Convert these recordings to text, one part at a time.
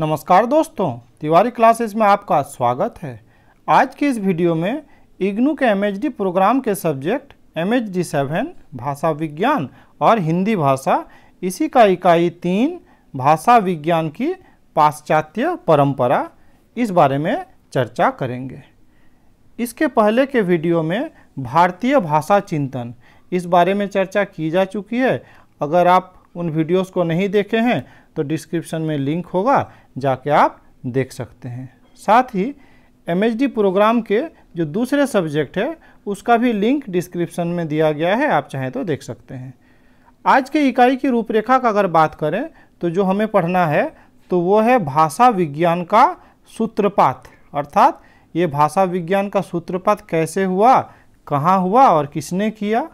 नमस्कार दोस्तों तिवारी क्लासेस में आपका स्वागत है आज के इस वीडियो में इग्नू के एम प्रोग्राम के subject M H D seven भाषा विज्ञान और हिंदी भाषा इसी का इकाई तीन भाषा विज्ञान की पाश्चात्य परंपरा इस बारे में चर्चा करेंगे इसके पहले के वीडियो में भारतीय भाषा चिंतन इस बारे में चर्चा की जा चुकी है अगर आप उन वीडियोस को नहीं देखे हैं तो डिस्क्रिप्शन में लिंक होगा जाके आप देख सकते हैं साथ ही एम प्रोग्राम के जो दूसरे सब्जेक्ट है उसका भी लिंक डिस्क्रिप्शन में दिया गया है आप चाहें तो देख सकते हैं आज के इकाई की रूपरेखा का अगर बात करें तो जो हमें पढ़ना है तो वो है भाषा विज्ञान का सूत्रपात अर्थात ये भाषा विज्ञान का सूत्रपात कैसे हुआ कहाँ हुआ और किसने किया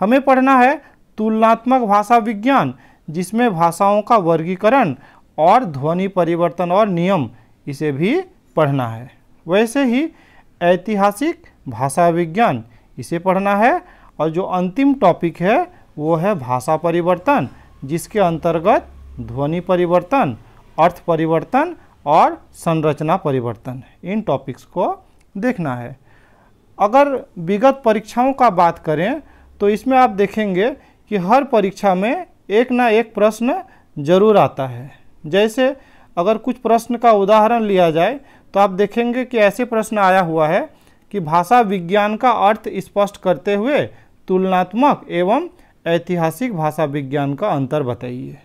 हमें पढ़ना है तुलनात्मक भाषा विज्ञान जिसमें भाषाओं का वर्गीकरण और ध्वनि परिवर्तन और नियम इसे भी पढ़ना है वैसे ही ऐतिहासिक भाषा विज्ञान इसे पढ़ना है और जो अंतिम टॉपिक है वो है भाषा परिवर्तन जिसके अंतर्गत ध्वनि परिवर्तन अर्थ परिवर्तन और संरचना परिवर्तन इन टॉपिक्स को देखना है अगर विगत परीक्षाओं का बात करें तो इसमें आप देखेंगे कि हर परीक्षा में एक ना एक प्रश्न जरूर आता है जैसे अगर कुछ प्रश्न का उदाहरण लिया जाए तो आप देखेंगे कि ऐसे प्रश्न आया हुआ है कि भाषा विज्ञान का अर्थ स्पष्ट करते हुए तुलनात्मक एवं ऐतिहासिक भाषा विज्ञान का अंतर बताइए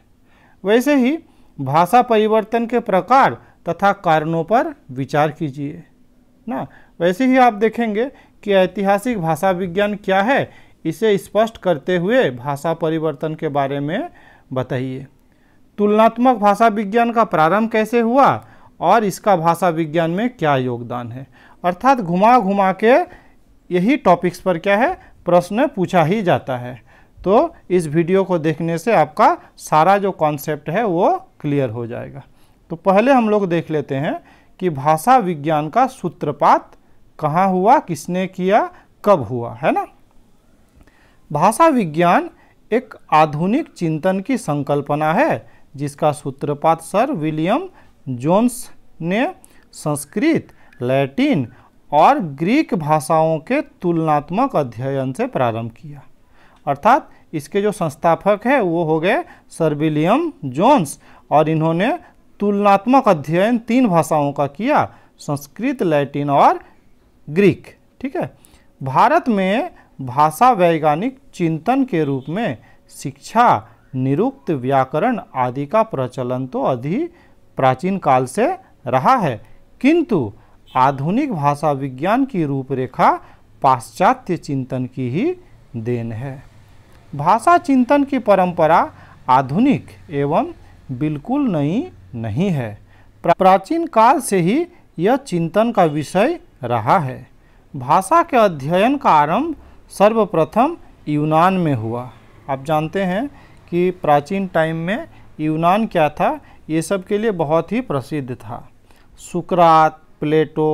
वैसे ही भाषा परिवर्तन के प्रकार तथा कारणों पर विचार कीजिए ना वैसे ही आप देखेंगे कि ऐतिहासिक भाषा विज्ञान क्या है इसे स्पष्ट करते हुए भाषा परिवर्तन के बारे में बताइए तुलनात्मक भाषा विज्ञान का प्रारंभ कैसे हुआ और इसका भाषा विज्ञान में क्या योगदान है अर्थात घुमा घुमा के यही टॉपिक्स पर क्या है प्रश्न पूछा ही जाता है तो इस वीडियो को देखने से आपका सारा जो कॉन्सेप्ट है वो क्लियर हो जाएगा तो पहले हम लोग देख लेते हैं कि भाषा विज्ञान का सूत्रपात कहाँ हुआ किसने किया कब हुआ है ना भाषा विज्ञान एक आधुनिक चिंतन की संकल्पना है जिसका सूत्रपात सर विलियम जोन्स ने संस्कृत लैटिन और ग्रीक भाषाओं के तुलनात्मक अध्ययन से प्रारंभ किया अर्थात इसके जो संस्थापक है वो हो गए सर विलियम जोन्स और इन्होंने तुलनात्मक अध्ययन तीन भाषाओं का किया संस्कृत लैटिन और ग्रीक ठीक है भारत में भाषा वैज्ञानिक चिंतन के रूप में शिक्षा निरुक्त व्याकरण आदि का प्रचलन तो अधि प्राचीन काल से रहा है किंतु आधुनिक भाषा विज्ञान की रूपरेखा पाश्चात्य चिंतन की ही देन है भाषा चिंतन की परंपरा आधुनिक एवं बिल्कुल नई नहीं है प्राचीन काल से ही यह चिंतन का विषय रहा है भाषा के अध्ययन का आरंभ सर्वप्रथम यूनान में हुआ आप जानते हैं कि प्राचीन टाइम में यूनान क्या था ये सब के लिए बहुत ही प्रसिद्ध था सुकरात प्लेटो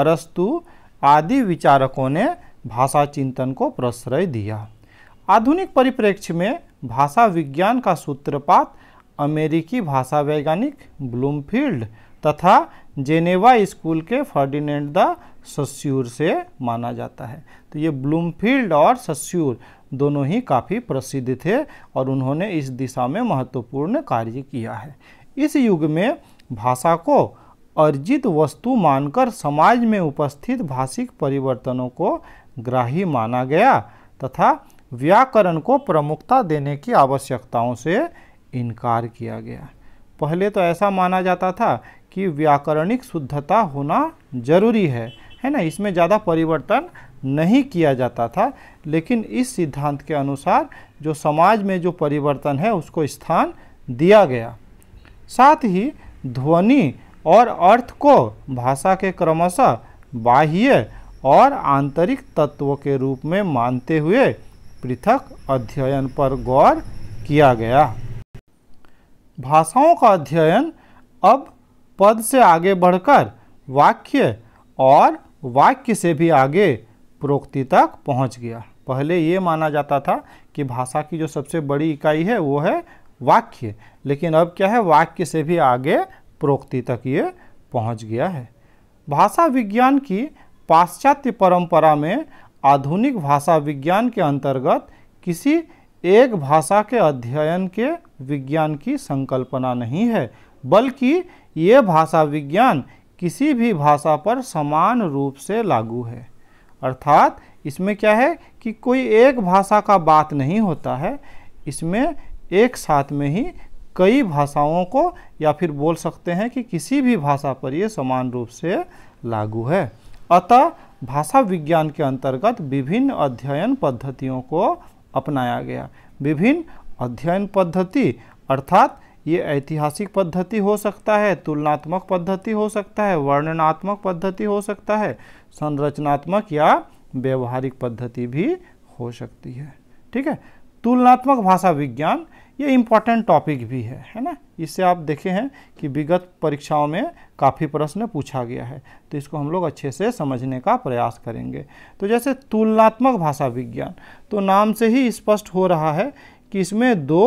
अरस्तु आदि विचारकों ने भाषा चिंतन को प्रश्रय दिया आधुनिक परिप्रेक्ष्य में भाषा विज्ञान का सूत्रपात अमेरिकी भाषा वैज्ञानिक ब्लूमफील्ड तथा जेनेवा स्कूल के फर्डिनेंड द सस्यूर से माना जाता है तो ये ब्लूमफील्ड और सस्यूर दोनों ही काफ़ी प्रसिद्ध थे और उन्होंने इस दिशा में महत्वपूर्ण कार्य किया है इस युग में भाषा को अर्जित वस्तु मानकर समाज में उपस्थित भाषिक परिवर्तनों को ग्राही माना गया तथा व्याकरण को प्रमुखता देने की आवश्यकताओं से इनकार किया गया पहले तो ऐसा माना जाता था कि व्याकरणिक शुद्धता होना जरूरी है है ना इसमें ज़्यादा परिवर्तन नहीं किया जाता था लेकिन इस सिद्धांत के अनुसार जो समाज में जो परिवर्तन है उसको स्थान दिया गया साथ ही ध्वनि और अर्थ को भाषा के क्रमशः बाह्य और आंतरिक तत्वों के रूप में मानते हुए पृथक अध्ययन पर गौर किया गया भाषाओं का अध्ययन अब पद से आगे बढ़कर वाक्य और वाक्य से भी आगे प्रोक्ति तक पहुंच गया पहले ये माना जाता था कि भाषा की जो सबसे बड़ी इकाई है वो है वाक्य लेकिन अब क्या है वाक्य से भी आगे प्रोक्ति तक ये पहुंच गया है भाषा विज्ञान की पाश्चात्य परंपरा में आधुनिक भाषा विज्ञान के अंतर्गत किसी एक भाषा के अध्ययन के विज्ञान की संकल्पना नहीं है बल्कि ये भाषा विज्ञान किसी भी भाषा पर समान रूप से लागू है अर्थात इसमें क्या है कि कोई एक भाषा का बात नहीं होता है इसमें एक साथ में ही कई भाषाओं को या फिर बोल सकते हैं कि किसी भी भाषा पर ये समान रूप से लागू है अतः भाषा विज्ञान के अंतर्गत विभिन्न अध्ययन पद्धतियों को अपनाया गया विभिन्न अध्ययन पद्धति अर्थात ये ऐतिहासिक पद्धति हो सकता है तुलनात्मक पद्धति हो सकता है वर्णनात्मक पद्धति हो सकता है संरचनात्मक या व्यवहारिक पद्धति भी हो सकती है ठीक है तुलनात्मक भाषा विज्ञान ये इम्पॉर्टेंट टॉपिक भी है है ना इससे आप देखे हैं कि विगत परीक्षाओं में काफ़ी प्रश्न पूछा गया है तो इसको हम लोग अच्छे से समझने का प्रयास करेंगे तो जैसे तुलनात्मक भाषा विज्ञान तो नाम से ही स्पष्ट हो रहा है कि इसमें दो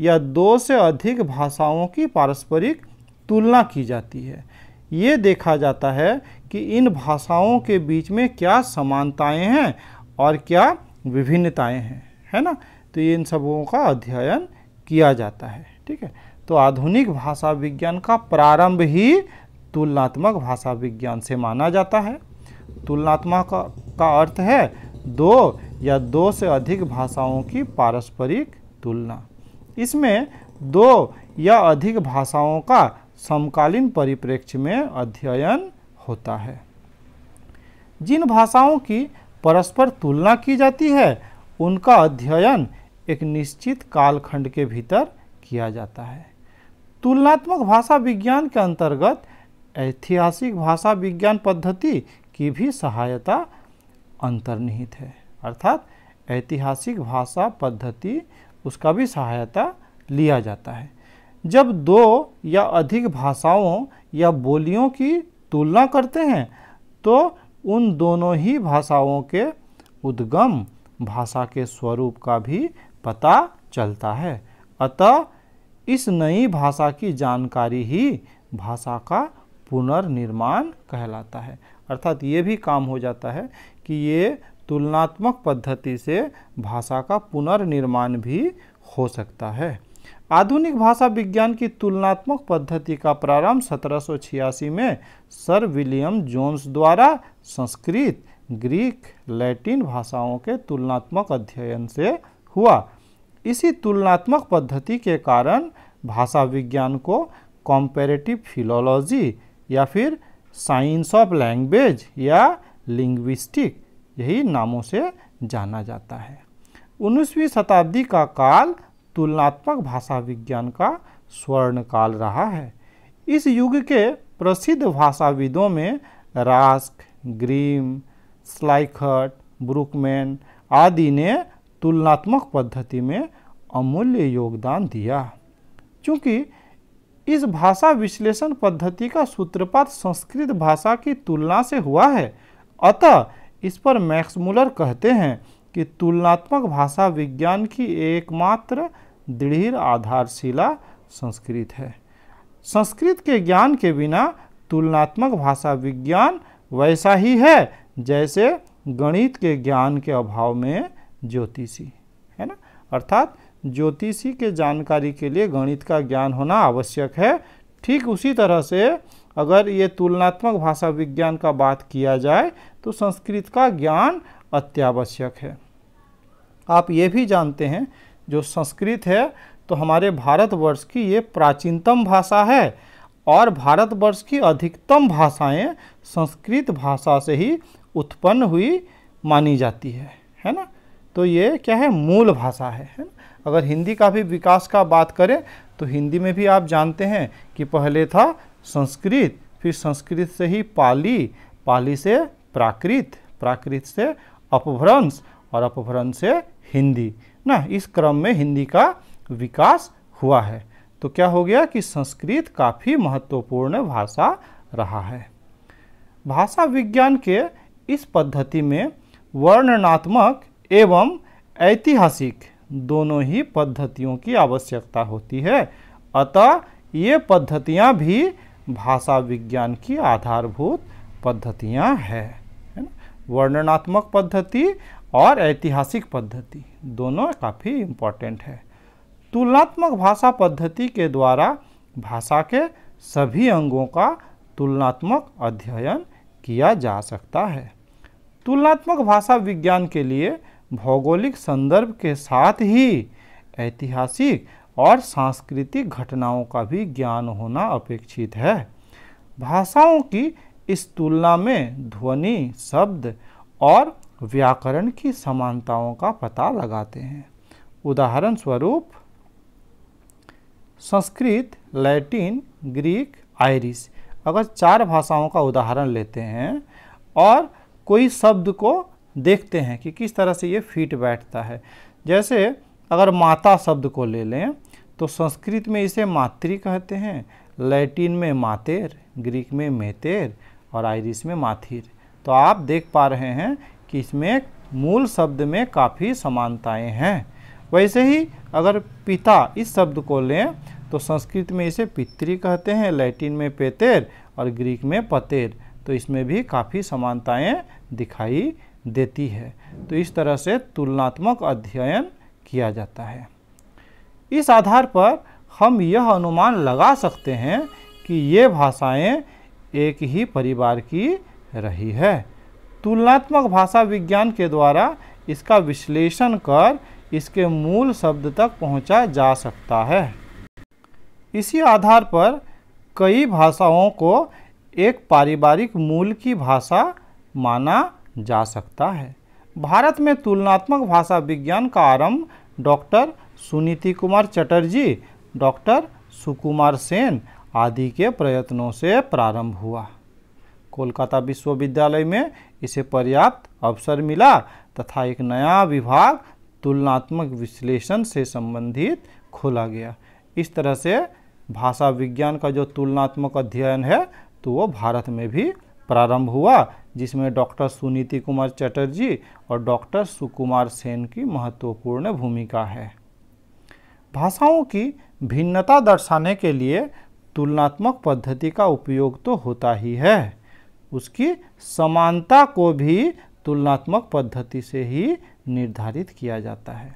या दो से अधिक भाषाओं की पारस्परिक तुलना की जाती है ये देखा जाता है कि इन भाषाओं के बीच में क्या समानताएं हैं और क्या विभिन्नताएं हैं है ना तो इन सबों का अध्ययन किया जाता है ठीक है तो आधुनिक भाषा विज्ञान का प्रारंभ ही तुलनात्मक भाषा विज्ञान से माना जाता है तुलनात्मक का, का अर्थ है दो या दो से अधिक भाषाओं की पारस्परिक तुलना इसमें दो या अधिक भाषाओं का समकालीन परिप्रेक्ष्य में अध्ययन होता है जिन भाषाओं की परस्पर तुलना की जाती है उनका अध्ययन एक निश्चित कालखंड के भीतर किया जाता है तुलनात्मक भाषा विज्ञान के अंतर्गत ऐतिहासिक भाषा विज्ञान पद्धति की भी सहायता अंतर्निहित है अर्थात ऐतिहासिक भाषा पद्धति उसका भी सहायता लिया जाता है जब दो या अधिक भाषाओं या बोलियों की तुलना करते हैं तो उन दोनों ही भाषाओं के उद्गम भाषा के स्वरूप का भी पता चलता है अतः इस नई भाषा की जानकारी ही भाषा का पुनर्निर्माण कहलाता है अर्थात ये भी काम हो जाता है कि ये तुलनात्मक पद्धति से भाषा का पुनर्निर्माण भी हो सकता है आधुनिक भाषा विज्ञान की तुलनात्मक पद्धति का प्रारंभ सत्रह में सर विलियम जोन्स द्वारा संस्कृत ग्रीक लैटिन भाषाओं के तुलनात्मक अध्ययन से हुआ इसी तुलनात्मक पद्धति के कारण भाषा विज्ञान को कॉम्पेरेटिव फिलोलॉजी या फिर साइंस ऑफ लैंग्वेज या लिंग्विस्टिक यही नामों से जाना जाता है 19वीं शताब्दी का काल तुलनात्मक भाषा विज्ञान का स्वर्ण काल रहा है इस युग के प्रसिद्ध भाषाविदों में रास्क ग्रीम स्लाइकट ब्रुकमैन आदि ने तुलनात्मक पद्धति में अमूल्य योगदान दिया क्योंकि इस भाषा विश्लेषण पद्धति का सूत्रपात संस्कृत भाषा की तुलना से हुआ है अतः इस पर मैक्समुलर कहते हैं कि तुलनात्मक भाषा विज्ञान की एकमात्र दृढ़ आधारशिला संस्कृत है संस्कृत के ज्ञान के बिना तुलनात्मक भाषा विज्ञान वैसा ही है जैसे गणित के ज्ञान के अभाव में ज्योतिषी है ना अर्थात ज्योतिषी के जानकारी के लिए गणित का ज्ञान होना आवश्यक है ठीक उसी तरह से अगर ये तुलनात्मक भाषा विज्ञान का बात किया जाए तो संस्कृत का ज्ञान अत्यावश्यक है आप ये भी जानते हैं जो संस्कृत है तो हमारे भारतवर्ष की ये प्राचीनतम भाषा है और भारतवर्ष की अधिकतम भाषाएं संस्कृत भाषा से ही उत्पन्न हुई मानी जाती है है ना तो ये क्या है मूल भाषा है है ना अगर हिंदी का भी विकास का बात करें तो हिंदी में भी आप जानते हैं कि पहले था संस्कृत फिर संस्कृत से ही पाली पाली से प्राकृत प्राकृत से अपभ्रंश और अपभ्रंश से हिंदी ना इस क्रम में हिंदी का विकास हुआ है तो क्या हो गया कि संस्कृत काफ़ी महत्वपूर्ण भाषा रहा है भाषा विज्ञान के इस पद्धति में वर्णनात्मक एवं ऐतिहासिक दोनों ही पद्धतियों की आवश्यकता होती है अतः ये पद्धतियाँ भी भाषा विज्ञान की आधारभूत पद्धतियाँ हैं वर्णनात्मक पद्धति और ऐतिहासिक पद्धति दोनों काफ़ी इम्पॉर्टेंट है तुलनात्मक भाषा पद्धति के द्वारा भाषा के सभी अंगों का तुलनात्मक अध्ययन किया जा सकता है तुलनात्मक भाषा विज्ञान के लिए भौगोलिक संदर्भ के साथ ही ऐतिहासिक और सांस्कृतिक घटनाओं का भी ज्ञान होना अपेक्षित है भाषाओं की इस तुलना में ध्वनि शब्द और व्याकरण की समानताओं का पता लगाते हैं उदाहरण स्वरूप संस्कृत लैटिन ग्रीक आयरिश अगर चार भाषाओं का उदाहरण लेते हैं और कोई शब्द को देखते हैं कि किस तरह से ये फिट बैठता है जैसे अगर माता शब्द को ले लें तो संस्कृत में इसे मातृ कहते हैं लैटिन में मातेर ग्रीक में मेतेर और आयरिस में माथिर तो आप देख पा रहे हैं कि इसमें मूल शब्द में काफ़ी समानताएं हैं वैसे ही अगर पिता इस शब्द को लें तो संस्कृत में इसे पितृ कहते हैं लैटिन में पेतेर और ग्रीक में पतेर तो इसमें भी काफ़ी समानताएं दिखाई देती है तो इस तरह से तुलनात्मक अध्ययन किया जाता है इस आधार पर हम यह अनुमान लगा सकते हैं कि ये भाषाएं एक ही परिवार की रही है तुलनात्मक भाषा विज्ञान के द्वारा इसका विश्लेषण कर इसके मूल शब्द तक पहुंचा जा सकता है इसी आधार पर कई भाषाओं को एक पारिवारिक मूल की भाषा माना जा सकता है भारत में तुलनात्मक भाषा विज्ञान का आरंभ डॉक्टर सुनीति कुमार चटर्जी डॉक्टर सुकुमार सेन आदि के प्रयत्नों से प्रारंभ हुआ कोलकाता विश्वविद्यालय में इसे पर्याप्त अवसर मिला तथा एक नया विभाग तुलनात्मक विश्लेषण से संबंधित खोला गया इस तरह से भाषा विज्ञान का जो तुलनात्मक अध्ययन है तो वो भारत में भी प्रारंभ हुआ जिसमें डॉक्टर सुनीति कुमार चटर्जी और डॉक्टर सुकुमार सेन की महत्वपूर्ण भूमिका है भाषाओं की भिन्नता दर्शाने के लिए तुलनात्मक पद्धति का उपयोग तो होता ही है उसकी समानता को भी तुलनात्मक पद्धति से ही निर्धारित किया जाता है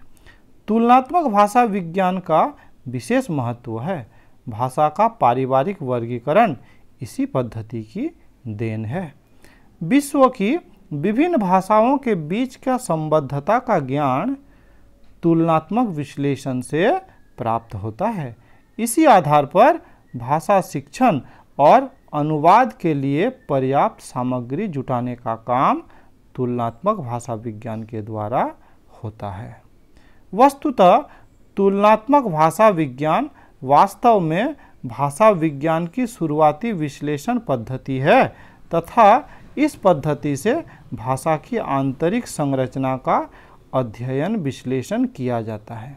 तुलनात्मक भाषा विज्ञान का विशेष महत्व है भाषा का पारिवारिक वर्गीकरण इसी पद्धति की देन है विश्व की विभिन्न भाषाओं के बीच का संबद्धता का ज्ञान तुलनात्मक विश्लेषण से प्राप्त होता है इसी आधार पर भाषा शिक्षण और अनुवाद के लिए पर्याप्त सामग्री जुटाने का काम तुलनात्मक भाषा विज्ञान के द्वारा होता है वस्तुतः तुलनात्मक भाषा विज्ञान वास्तव में भाषा विज्ञान की शुरुआती विश्लेषण पद्धति है तथा इस पद्धति से भाषा की आंतरिक संरचना का अध्ययन विश्लेषण किया जाता है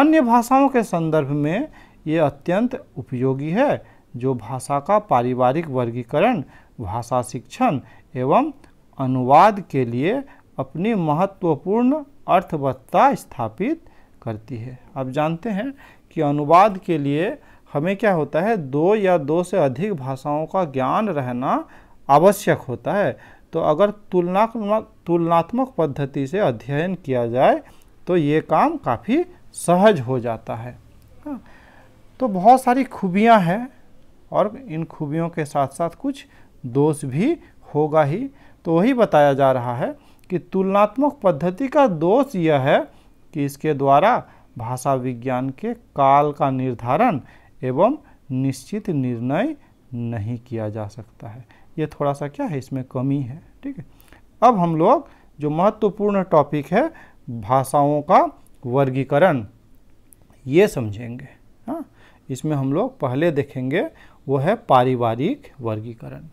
अन्य भाषाओं के संदर्भ में ये अत्यंत उपयोगी है जो भाषा का पारिवारिक वर्गीकरण भाषा शिक्षण एवं अनुवाद के लिए अपनी महत्वपूर्ण अर्थवत्ता स्थापित करती है आप जानते हैं कि अनुवाद के लिए हमें क्या होता है दो या दो से अधिक भाषाओं का ज्ञान रहना आवश्यक होता है तो अगर तुलनात्मक तुलनात्मक पद्धति से अध्ययन किया जाए तो ये काम काफ़ी सहज हो जाता है हाँ। तो बहुत सारी खूबियां हैं और इन खूबियों के साथ साथ कुछ दोष भी होगा ही तो वही बताया जा रहा है कि तुलनात्मक पद्धति का दोष यह है कि इसके द्वारा भाषा विज्ञान के काल का निर्धारण एवं निश्चित निर्णय नहीं किया जा सकता है ये थोड़ा सा क्या है इसमें कमी है ठीक है अब हम लोग जो महत्वपूर्ण टॉपिक है भाषाओं का वर्गीकरण ये समझेंगे हाँ इसमें हम लोग पहले देखेंगे वो है पारिवारिक वर्गीकरण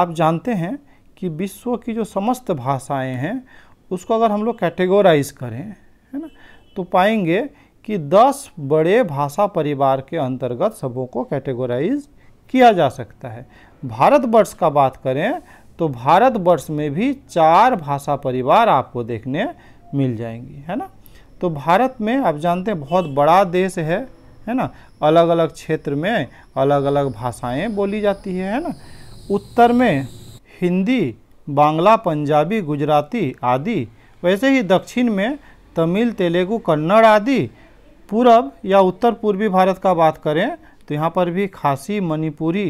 आप जानते हैं कि विश्व की जो समस्त भाषाएं हैं उसको अगर हम लोग कैटेगोराइज करें है ना तो पाएंगे कि 10 बड़े भाषा परिवार के अंतर्गत सबों को कैटेगोराइज किया जा सकता है भारतवर्ष का बात करें तो भारतवर्ष में भी चार भाषा परिवार आपको देखने मिल जाएंगी है ना तो भारत में आप जानते हैं बहुत बड़ा देश है है ना अलग अलग क्षेत्र में अलग अलग भाषाएं बोली जाती है है ना उत्तर में हिंदी बांग्ला पंजाबी गुजराती आदि वैसे ही दक्षिण में तमिल तेलुगु कन्नड़ आदि पूरब या उत्तर पूर्वी भारत का बात करें तो यहाँ पर भी खासी मणिपुरी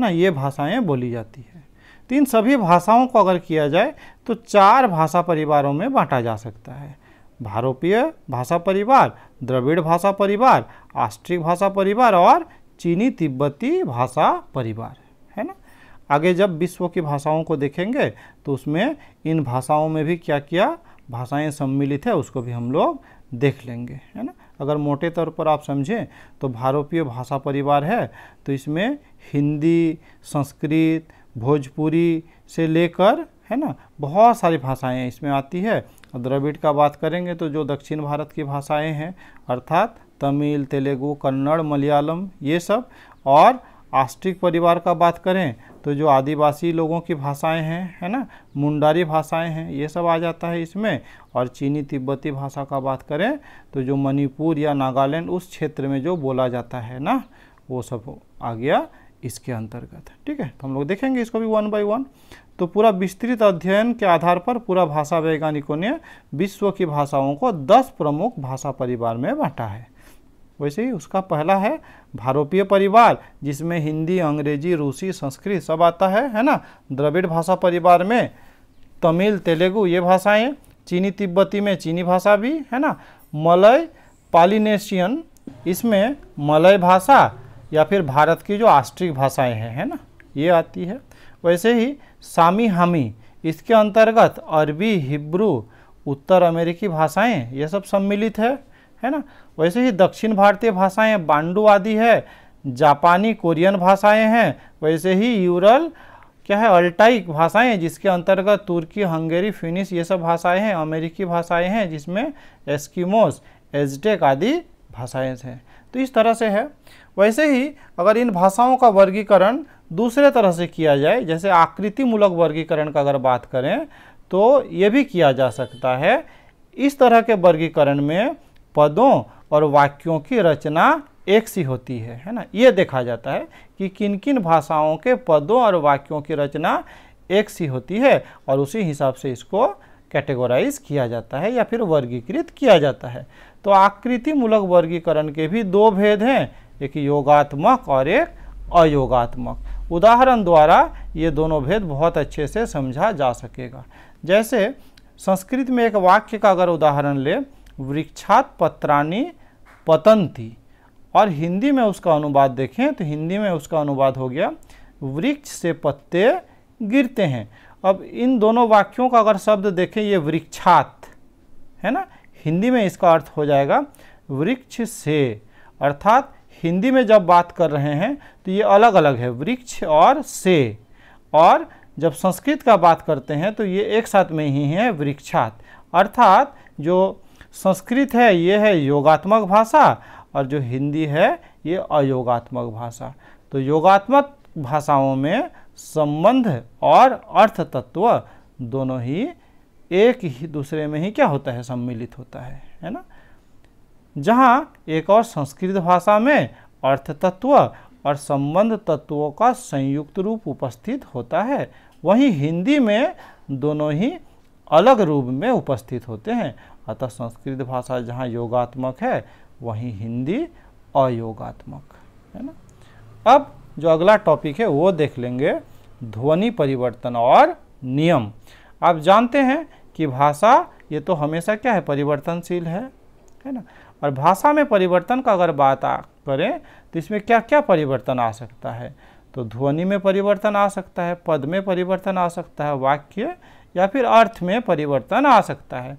ना ये भाषाएं बोली जाती है तो इन सभी भाषाओं को अगर किया जाए तो चार भाषा परिवारों में बांटा जा सकता है भारोपीय भाषा परिवार द्रविड़ भाषा परिवार आस्ट्रिक भाषा परिवार और चीनी तिब्बती भाषा परिवार है ना आगे जब विश्व की भाषाओं को देखेंगे तो उसमें इन भाषाओं में भी क्या क्या भाषाएं सम्मिलित है उसको भी हम लोग देख लेंगे है ना अगर मोटे तौर पर आप समझें तो भारोपीय भाषा परिवार है तो इसमें हिंदी संस्कृत भोजपुरी से लेकर है ना बहुत सारी भाषाएं इसमें आती है द्रविड़ का बात करेंगे तो जो दक्षिण भारत की भाषाएं हैं अर्थात तमिल तेलुगु कन्नड़ मलयालम ये सब और आस्टिक परिवार का बात करें तो जो आदिवासी लोगों की भाषाएं हैं है ना मुंडारी भाषाएं हैं ये सब आ जाता है इसमें और चीनी तिब्बती भाषा का बात करें तो जो मणिपुर या नागालैंड उस क्षेत्र में जो बोला जाता है ना वो सब आ गया इसके अंतर्गत है ठीक है तो हम लोग देखेंगे इसको भी वन बाई वन तो पूरा विस्तृत अध्ययन के आधार पर पूरा भाषा वैज्ञानिकों ने विश्व की भाषाओं को दस प्रमुख भाषा परिवार में बांटा है वैसे ही उसका पहला है भारतीय परिवार जिसमें हिंदी अंग्रेजी रूसी संस्कृत सब आता है है ना द्रविड़ भाषा परिवार में तमिल तेलुगु ये भाषाएं चीनी तिब्बती में चीनी भाषा भी है ना मलय पालिनेशियन इसमें मलय भाषा या फिर भारत की जो आस्ट्रिक भाषाएं हैं है ना ये आती है वैसे ही सामी हामी इसके अंतर्गत अरबी हिब्रू उत्तर अमेरिकी भाषाएं ये सब सम्मिलित है है ना वैसे ही दक्षिण भारतीय भाषाएं बांडू आदि है जापानी कोरियन भाषाएं हैं वैसे ही यूरल क्या है अल्टाइक भाषाएं जिसके अंतर्गत तुर्की हंगेरी फिनिश ये सब भाषाएं हैं अमेरिकी भाषाएं हैं जिसमें एस्किमोस एजटेक आदि भाषाएं हैं तो इस तरह से है वैसे ही अगर इन भाषाओं का वर्गीकरण दूसरे तरह से किया जाए जैसे आकृति मूलक वर्गीकरण का अगर बात करें तो ये भी किया जा सकता है इस तरह के वर्गीकरण में पदों और वाक्यों की रचना एक सी होती है है ना ये देखा जाता है कि किन किन भाषाओं के पदों और वाक्यों की रचना एक सी होती है और उसी हिसाब से इसको कैटेगोराइज किया जाता है या फिर वर्गीकृत किया जाता है तो आकृतिमूलक वर्गीकरण के भी दो भेद हैं एक योगात्मक और एक अयोगात्मक उदाहरण द्वारा ये दोनों भेद बहुत अच्छे से समझा जा सकेगा जैसे संस्कृत में एक वाक्य का अगर उदाहरण ले वृक्षात पत्राणी पतंती और हिंदी में उसका अनुवाद देखें तो हिंदी में उसका अनुवाद हो गया वृक्ष से पत्ते गिरते हैं अब इन दोनों वाक्यों का अगर शब्द देखें ये वृक्षात है ना हिंदी में इसका अर्थ हो जाएगा वृक्ष से अर्थात हिंदी में जब बात कर रहे हैं तो ये अलग अलग है वृक्ष और से और जब संस्कृत का बात करते हैं तो ये एक साथ में ही है वृक्षात अर्थात जो संस्कृत है ये है योगात्मक भाषा और जो हिंदी है ये अयोगात्मक भाषा तो योगात्मक भाषाओं में संबंध और अर्थ तत्व दोनों ही एक ही दूसरे में ही क्या होता है सम्मिलित होता है है ना जहाँ एक और संस्कृत भाषा में अर्थ तत्व और संबंध तत्वों का संयुक्त रूप उपस्थित होता है वहीं हिंदी में दोनों ही अलग रूप में उपस्थित होते हैं अतः संस्कृत भाषा जहाँ योगात्मक है वहीं हिंदी अयोगात्मक है ना अब जो अगला टॉपिक है वो देख लेंगे ध्वनि परिवर्तन और नियम आप जानते हैं कि भाषा ये तो हमेशा क्या है परिवर्तनशील है है ना और भाषा में परिवर्तन का अगर बात आ करें तो इसमें क्या क्या परिवर्तन आ सकता है तो ध्वनि में परिवर्तन आ सकता है पद में परिवर्तन आ सकता है वाक्य या फिर अर्थ में परिवर्तन आ सकता है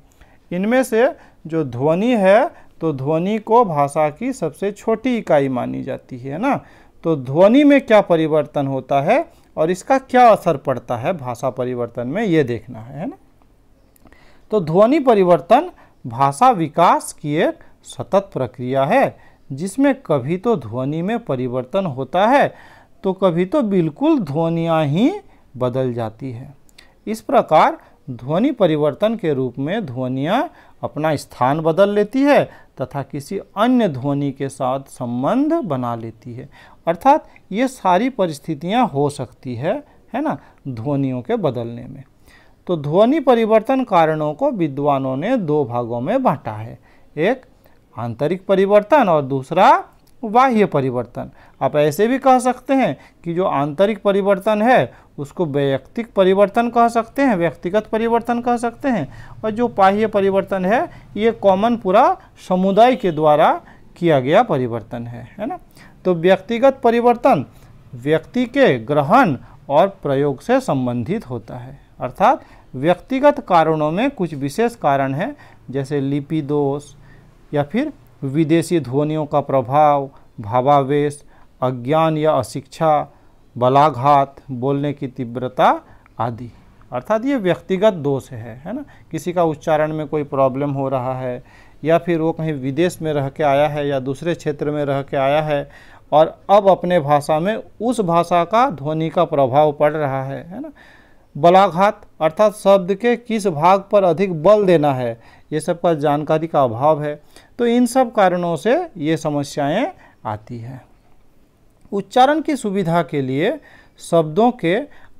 इनमें से जो ध्वनि है तो ध्वनि को भाषा की सबसे छोटी इकाई मानी जाती है ना तो ध्वनि में क्या परिवर्तन होता है और इसका क्या असर पड़ता है भाषा परिवर्तन में ये देखना है ना तो ध्वनि परिवर्तन भाषा विकास की एक सतत प्रक्रिया है जिसमें कभी तो ध्वनि में परिवर्तन होता है तो कभी तो बिल्कुल ध्वनियाँ ही बदल जाती है इस प्रकार ध्वनि परिवर्तन के रूप में ध्वनियाँ अपना स्थान बदल लेती है तथा किसी अन्य ध्वनि के साथ संबंध बना लेती है अर्थात ये सारी परिस्थितियाँ हो सकती है है ना ध्वनियों के बदलने में तो ध्वनि परिवर्तन कारणों को विद्वानों ने दो भागों में बांटा है एक आंतरिक परिवर्तन और दूसरा बाह्य परिवर्तन आप ऐसे भी कह सकते हैं कि जो आंतरिक परिवर्तन है उसको वैयक्तिक परिवर्तन कह सकते हैं व्यक्तिगत परिवर्तन कह सकते हैं और जो बाह्य परिवर्तन है ये कॉमन पूरा समुदाय के द्वारा किया गया परिवर्तन है है ना तो व्यक्तिगत परिवर्तन व्यक्ति के ग्रहण और प्रयोग से संबंधित होता है अर्थात व्यक्तिगत कारणों में कुछ विशेष कारण हैं जैसे लिपि दोष या फिर विदेशी ध्वनियों का प्रभाव भावावेश अज्ञान या अशिक्षा बलाघात बोलने की तीव्रता आदि अर्थात ये व्यक्तिगत दोष है है ना किसी का उच्चारण में कोई प्रॉब्लम हो रहा है या फिर वो कहीं विदेश में रह के आया है या दूसरे क्षेत्र में रह के आया है और अब अपने भाषा में उस भाषा का ध्वनि का प्रभाव पड़ रहा है है ना बलाघात अर्थात शब्द के किस भाग पर अधिक बल देना है ये सब का जानकारी का अभाव है तो इन सब कारणों से ये समस्याएं आती हैं उच्चारण की सुविधा के लिए शब्दों के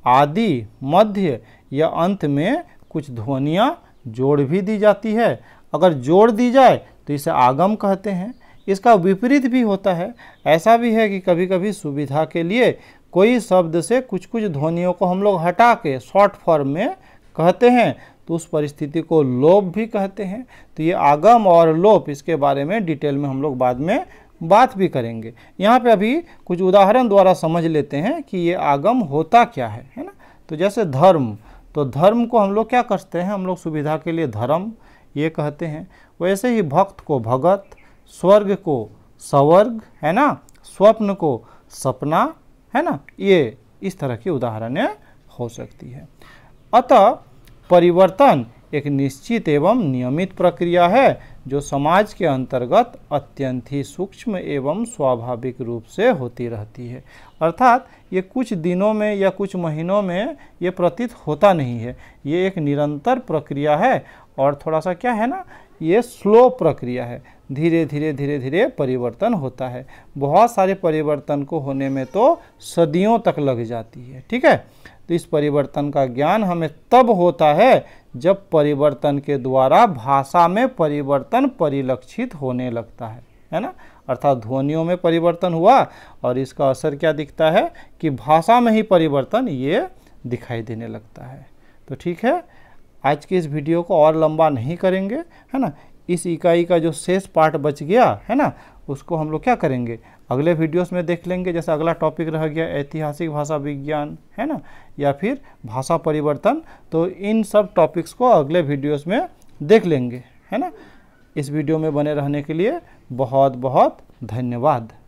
आदि मध्य या अंत में कुछ ध्वनियाँ जोड़ भी दी जाती है अगर जोड़ दी जाए तो इसे आगम कहते हैं इसका विपरीत भी होता है ऐसा भी है कि कभी कभी सुविधा के लिए कोई शब्द से कुछ कुछ ध्वनियों को हम लोग हटा के शॉर्ट फॉर्म में कहते हैं तो उस परिस्थिति को लोप भी कहते हैं तो ये आगम और लोप इसके बारे में डिटेल में हम लोग बाद में बात भी करेंगे यहाँ पे अभी कुछ उदाहरण द्वारा समझ लेते हैं कि ये आगम होता क्या है है ना तो जैसे धर्म तो धर्म को हम लोग क्या करते हैं हम लोग सुविधा के लिए धर्म ये कहते हैं वैसे ही भक्त को भगत स्वर्ग को सवर्ग है ना स्वप्न को सपना है ना ये इस तरह की उदाहरण हो सकती है अतः परिवर्तन एक निश्चित एवं नियमित प्रक्रिया है जो समाज के अंतर्गत अत्यंत ही सूक्ष्म एवं स्वाभाविक रूप से होती रहती है अर्थात ये कुछ दिनों में या कुछ महीनों में ये प्रतीत होता नहीं है ये एक निरंतर प्रक्रिया है और थोड़ा सा क्या है ना ये स्लो प्रक्रिया है धीरे धीरे धीरे धीरे परिवर्तन होता है बहुत सारे परिवर्तन को होने में तो सदियों तक लग जाती है ठीक है तो इस परिवर्तन का ज्ञान हमें तब होता है जब परिवर्तन के द्वारा भाषा में परिवर्तन परिलक्षित होने लगता है है ना अर्थात ध्वनियों में परिवर्तन हुआ और इसका असर क्या दिखता है कि भाषा में ही परिवर्तन ये दिखाई देने लगता है तो ठीक है आज के इस वीडियो को और लंबा नहीं करेंगे है ना इस इकाई का जो शेष पार्ट बच गया है ना उसको हम लोग क्या करेंगे अगले वीडियोस में देख लेंगे जैसे अगला टॉपिक रह गया ऐतिहासिक भाषा विज्ञान है ना या फिर भाषा परिवर्तन तो इन सब टॉपिक्स को अगले वीडियोस में देख लेंगे है ना इस वीडियो में बने रहने के लिए बहुत बहुत धन्यवाद